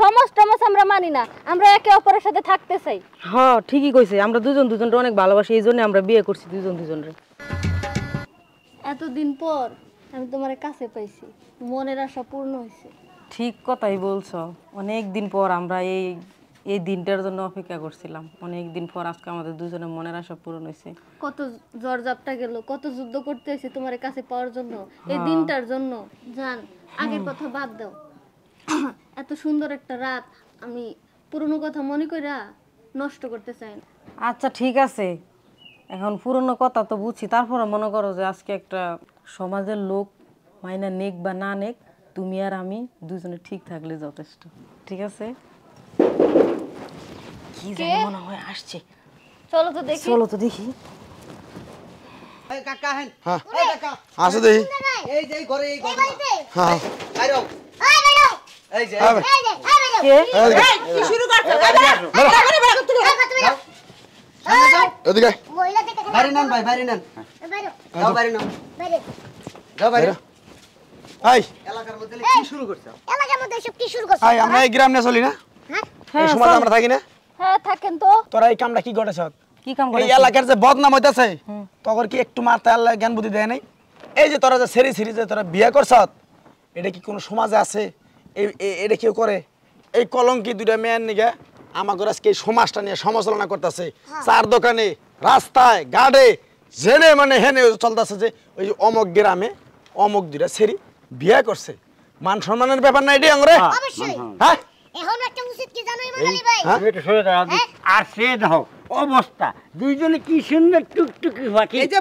সমাজ টমাজ আমরা মানি না আমরা একে অপরের সাথে থাকতে চাই হ্যাঁ ঠিকই কইছে আমরা দুজন দুজনকে অনেক ভালোবাসি এই জন্য আমরা বিয়ে করছি দুজন দুজনরে এতদিন পর আমি তোমার কাছে পাইছি মনের আশা পূর্ণ হয়েছে ঠিক কথাই বলছো অনেক দিন পর আমরা এই এই দিনটার জন্য অপেক্ষা করছিলাম অনেক দিন পর আজকে আমাদের দুজনের মনের আশা পূরণ হয়েছে কত জর্জাপটা গেল কত যুদ্ধ করতে হয়েছে তোমার কাছে পাওয়ার জন্য এই হ্যাঁ। দিনটার জন্য জান আগের কথা বাদ দাও এত সুন্দর একটা রাত আমি পুরনো কথা মনে কইরা নষ্ট করতে চাই না আচ্ছা ঠিক আছে এখন পুরনো কথা তো বুঝছি তারপরে মনে করো যে আজকে একটা সমাজের লোক মাইনা নেক বা না নেক তুমি আর আমি দুজনে ঠিক থাকলে যথেষ্ট ঠিক আছে কি যে মনে হয় আসছে চলো তো দেখি চলো তো দেখি কাকা হ্যাঁ আসো দেখি এই যে ঘরে এই ঘরে হ্যাঁ এই এলাকার কামটা কি যে বদনাম হইতাছে তখন কি একটু মারতে জ্ঞান বুদ্ধি দেয় নাই এই যে তোরা যে সেরি সিরিজে যে তোরা বিয়ে করছ এটা কি কোনো সমাজে আছে এটা কেউ করে এই কলঙ্কি দুটা মেয়ের নিগা আমাকে আজকে এই সমাজটা নিয়ে সমালোচনা করতেছে হ্যাঁ। চার দোকানে রাস্তায় গাড়ে জেনে মানে হেনে চলতেছে যে ওই অমক গ্রামে অমক দুটা ছেড়ি বিয়ে করছে মান সম্মানের ব্যাপার নাই রে হ্যাঁ, হ্যাঁ? হ্যাঁ? অবস্থা দুইজনে কি সুন্দর টুকটুকি এই যে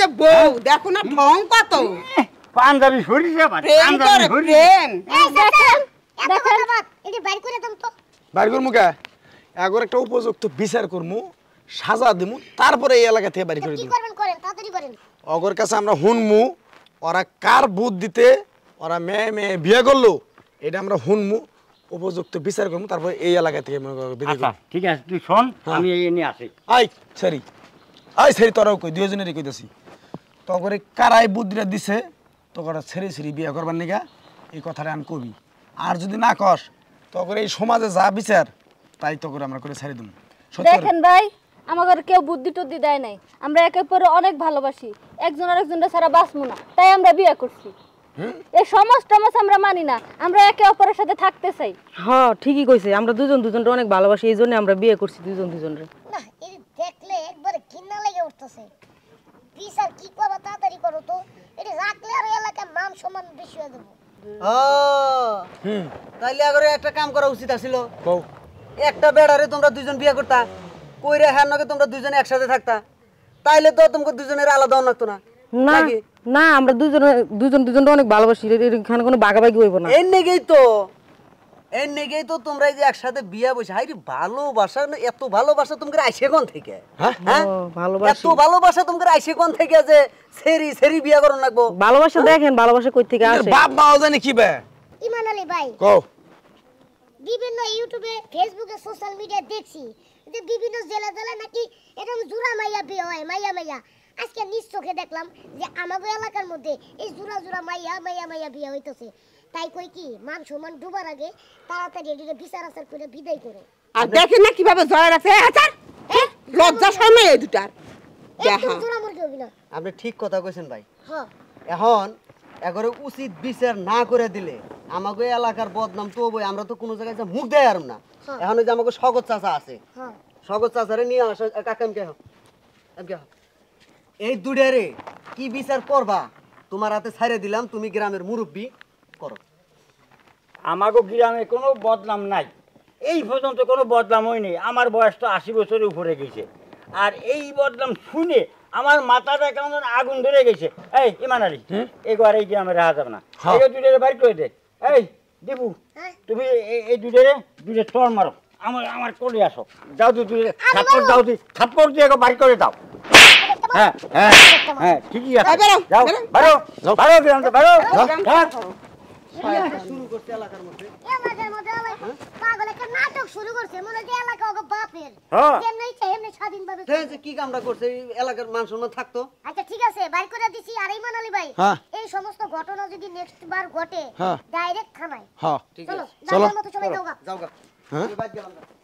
যে বউ দেখো না ঢং কত পাঞ্জাবি সরিষা ভাত পাঞ্জাবি আগর একটা উপযুক্ত বিচার করমু সাজা দিমু তারপরে এই এলাকা থেকে বাড়ি করে অগর কাছে আমরা হুনমু ওরা কার বুধ দিতে ওরা মেয়ে মেয়ে বিয়ে করলো এটা আমরা হুনমু উপযুক্ত বিচার করবো তারপর এই এলাকা থেকে আচ্ছা, ঠিক আছে তুই শোন হ্যাঁ। আমি এই নিয়ে আসি আই সারি আই সারি তোরাও কই দুজনেরই তো করে কারাই বুদ্ধিটা দিছে তোকে ছেড়ে ছেড়ে বিয়ে করবার নিগা এই কথাটা আমি কবি আর যদি না কস তখন এই সমাজে যা বিচার তাই তখন আমরা করে ছেড়ে দিন দেখেন ভাই আমাদের কেউ বুদ্ধি টুদ্ধি দেয় নাই আমরা একে পরে অনেক ভালোবাসি একজন আরেকজনটা ছাড়া বাঁচবো না তাই আমরা বিয়ে করছি এই সমাজ টমাজ আমরা মানি না আমরা একে অপরের সাথে থাকতে চাই হ্যাঁ, ঠিকই কইছে আমরা দুজন অনেক ভালোবাসি এই জন্য আমরা বিয়ে করছি দুজন দুজনের দেখলে একবার লেগে উঠতেছে বিচার কি করো তাড়াতাড়ি করো তো এটা রাখলে আর মান সম্মান বেশি হয়ে যাবো ও তাইলে আগরে একটা কাম করা উচিত আছিল একটা বেড়ারে তোমরা দুজন বিয়ে করতা কইরা হ্যার নগে তোমরা দুজনে একসাথে থাকতা তাইলে তো তোমাকে দুজনের আলাদা অন্য না না না আমরা দুজন দুজন দুজনটা অনেক ভালোবাসি এখানে কোনো বাগাবাগি হইব না এর নেগেই তো এর নেগেই তো তোমরা যে একসাথে বিয়া বসে হাই ভালোবাসা এত ভালোবাসা তোমাদের আইসে কোন থেকে হ্যাঁ? হ্যাঁ? এত ভালোবাসা তোমাদের আইসে কোন থেকে যে সেরি সেরি বিয়া করন লাগবো ভালোবাসা হ্যাঁ? দেখেন ভালোবাসা কই থেকে আসে বাপ মা জানি কি বে ইমান আলী ভাই কও বিভিন্ন ইউটিউবে ফেসবুকে সোশ্যাল মিডিয়া দেখছি যে বিভিন্ন জেলা জেলা নাকি এরকম জুরা মাইয়া বিয়ে হয় মাইয়া মাইয়া আজকে নিজ চোখে দেখলাম যে আমাদের এলাকার মধ্যে এই জোড়া জোড়া মাইয়া মাইয়া মাইয়া বিয়ে হইতেছে তাই কই কি মান সমান ডুবার আগে তাড়াতাড়ি এটিকে বিচার আচার করে বিদায় করে আর দেখেন না কিভাবে জড়া আছে আচার লজ্জা শর্মা এই দুটার আপনি ঠিক কথা কইছেন ভাই এখন এগরে উচিত বিচার না করে দিলে আমাকে এলাকার বদনাম তো বই আমরা তো কোনো জায়গায় মুখ দেয় আর না এখন যে আমাকে স্বগত চাচা আছে স্বগত চাচারে নিয়ে আসা কাকাম কে হোক এই দুইটারে কি বিচার করবা তোমার হাতে ছাড়ে দিলাম তুমি গ্রামের মুরব্বী করো আমাকে গ্রামে কোনো বদনাম নাই এই পর্যন্ত কোনো বদনাম হয়নি আমার বয়স তো আশি বছরে উপরে গেছে আর এই বদনাম শুনে আমার মাথাটা কেমন আগুন ধরে গেছে এই ইমান আলী হ্যাঁ? এবার এই গ্রামে রাহা যাবে না হ্যাঁ। এই দুটোরে বাড়ি করে দে এই দিবু তুমি এই দুটোরে দুটো চর মারো আমার আমার করে আসো যাও দুটোরে থাপ্পড় দাও দি থাপ্পড় দিয়ে বাড়ি করে দাও হ্যাঁ, হ্যাঁ, হ্যাঁ, স্বাধীনভাবে হ্যাঁ কি কামটা করছে এলাকার মানুষ না থাকতো আচ্ছা ঠিক আছে বাইর করে দিছি আর ইমান ভাই এই সমস্ত ঘটনা যদি নেক্সট বার ঘটে ডাইরেক্ট খানায় চলো মতো চলে যাও গা হ্যাঁ